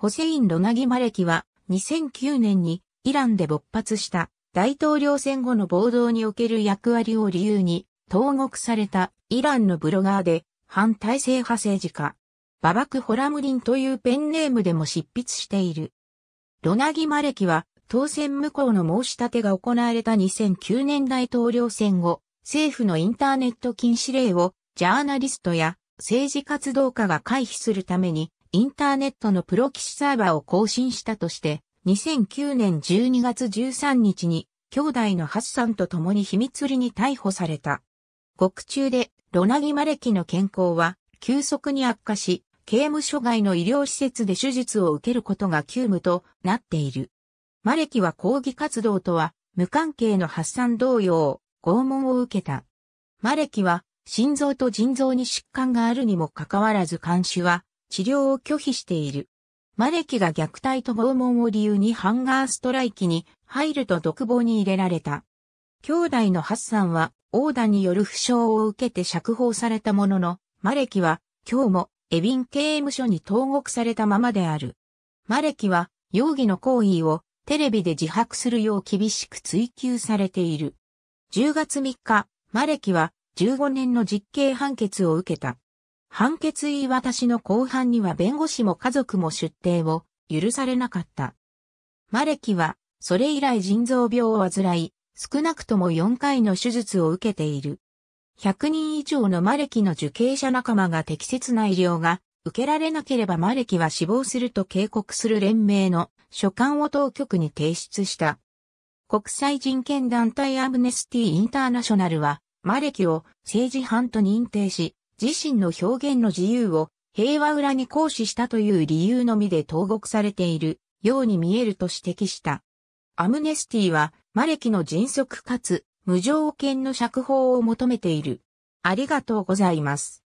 ホセイン・ロナギマレキは2009年にイランで勃発した大統領選後の暴動における役割を理由に投獄されたイランのブロガーで反体制派政治家ババク・ホラムリンというペンネームでも執筆している。ロナギマレキは当選無効の申し立てが行われた2009年大統領選後、政府のインターネット禁止令をジャーナリストや政治活動家が回避するためにインターネットのプロ騎士サーバーを更新したとして、2009年12月13日に、兄弟のハッサンと共に秘密裏に逮捕された。獄中で、ロナギマレキの健康は、急速に悪化し、刑務所外の医療施設で手術を受けることが急務となっている。マレキは抗議活動とは、無関係の発散同様、拷問を受けた。マレキは、心臓と腎臓に疾患があるにもかかわらず監視は治療を拒否している。マレキが虐待と拷問を理由にハンガーストライキに入ると独房に入れられた。兄弟のハッサンは、オーダによる負傷を受けて釈放されたものの、マレキは、今日も、エビン刑務所に投獄されたままである。マレキは、容疑の行為を、テレビで自白するよう厳しく追求されている。10月3日、マレキは、15年の実刑判決を受けた。判決言い渡しの後半には弁護士も家族も出廷を許されなかった。マレキは、それ以来腎臓病を患い、少なくとも4回の手術を受けている。100人以上のマレキの受刑者仲間が適切な医療が受けられなければマレキは死亡すると警告する連盟の書簡を当局に提出した。国際人権団体アムネスティ・インターナショナルは、マレキを政治犯と認定し、自身の表現の自由を平和裏に行使したという理由のみで投獄されているように見えると指摘した。アムネスティは、マレキの迅速かつ無条件の釈放を求めている。ありがとうございます。